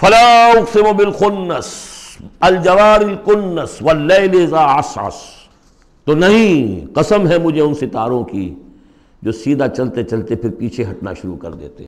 فلا اقسم بالخنس الجوار واللیل اذا عصعص تو نہیں قسم ہے مجھے ان ستاروں کی جو سیدھا چلتے چلتے پھر پیچھے ہٹنا شروع کر دیتے